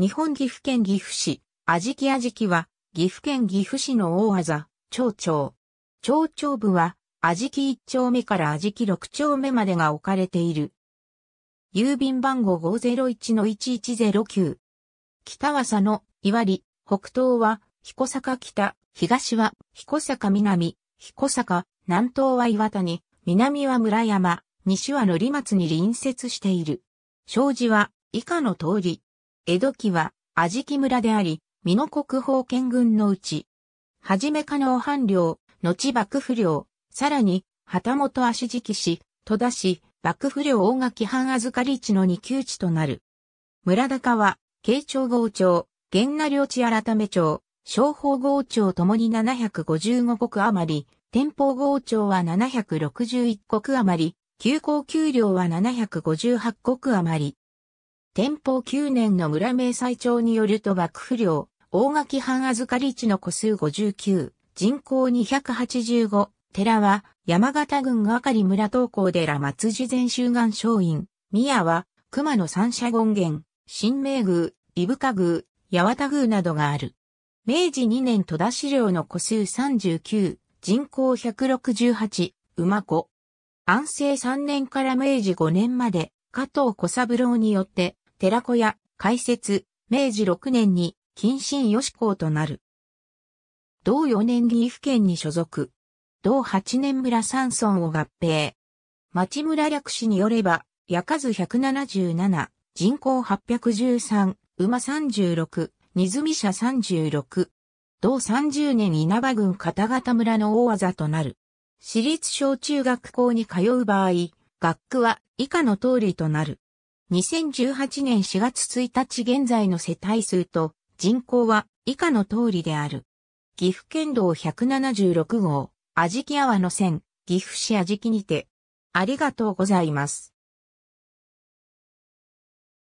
日本岐阜県岐阜市、あじきあじきは、岐阜県岐阜市の大技、町長。町長部は、あじき1丁目からあじき6丁目までが置かれている。郵便番号501-1109。北は佐野、いわり、北東は、彦坂北、東は、彦坂南、彦坂、南東は岩谷、南は村山、西は乗松に隣接している。障子は、以下の通り。江戸期は、安食村であり、美濃国宝県軍のうち、はじめ加納藩領、後幕府領、さらに、旗本足敷市、戸田市、幕府領大垣藩預かり地の二級地となる。村高は、慶長郷町、源那領地改め町、商法郷町ともに755国余り、天保郷町は761国余り、急行丘領は758国余り。天保9年の村名最長によると幕府領、大垣藩預かり地の個数59、人口285、寺は山形郡がかり村東高寺松寺前修願松院、宮は熊野三社権現、新明宮、伊深宮、八幡宮などがある。明治2年戸田市領の個数39、人口168、馬子。安政3年から明治5年まで、加藤小三郎によって、寺子屋、開設、明治6年に、近親吉校となる。同4年岐阜県に所属。同8年村山村を合併。町村略史によれば、矢数177、人口813、馬36、荷積者36。同30年稲葉郡片方村の大技となる。私立小中学校に通う場合、学区は以下の通りとなる。2018年4月1日現在の世帯数と人口は以下の通りである。岐阜県道176号、あじきあわの線、岐阜市あじきにて。ありがとうございます。